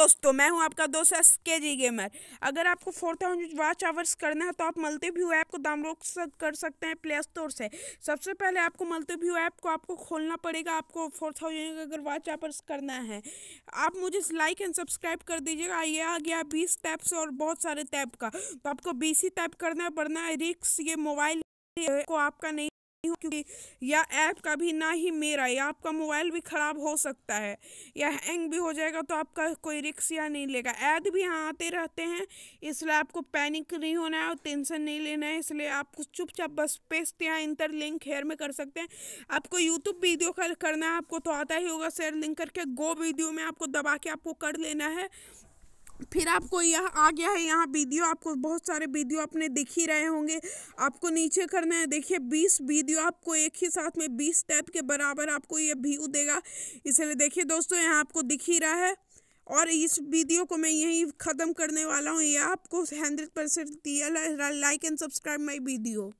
दोस्तों तो मैं हूं आपका दोस्त एस के जी गेमर अगर आपको फोर थाउजेंड वाच आवर्स करना है तो आप मल्टीव्यू ऐप को डाउनलोड कर सकते हैं प्ले स्टोर से सबसे पहले आपको मल्टीव्यू ऐप को आपको खोलना पड़ेगा आपको फोर थाउजेंड अगर वाच आवर्स करना है आप मुझे लाइक एंड सब्सक्राइब कर दीजिएगा ये आ गया बीस टैप्स और बहुत सारे टैप का तो आपको बीस ही टैप करना पड़ना है रिक्स ये मोबाइल को आपका नहीं क्योंकि या ऐप का भी ना ही मेरा या आपका मोबाइल भी ख़राब हो सकता है या हैंग भी हो जाएगा तो आपका कोई रिक्स या नहीं लेगा ऐड भी यहाँ आते रहते हैं इसलिए आपको पैनिक नहीं होना है और टेंशन नहीं लेना है इसलिए आप चुपचाप बस पेस्ट या इंटर लिंक हेयर में कर सकते हैं आपको यूट्यूब वीडियो करना है आपको तो आता ही होगा शेयर लिंक करके गो वीडियो में आपको दबा के आपको कर लेना है फिर आपको यह आ गया है यहाँ वीडियो आपको बहुत सारे वीडियो आपने देख ही रहे होंगे आपको नीचे करना है देखिए बीस वीडियो आपको एक ही साथ में बीस टैप के बराबर आपको ये व्यू देगा इसलिए देखिए दोस्तों यहाँ आपको दिख ही रहा है और इस वीडियो को मैं यहीं ख़त्म करने वाला हूँ ये आपको हंड्रेड परसेंट दिया like and subscribe my video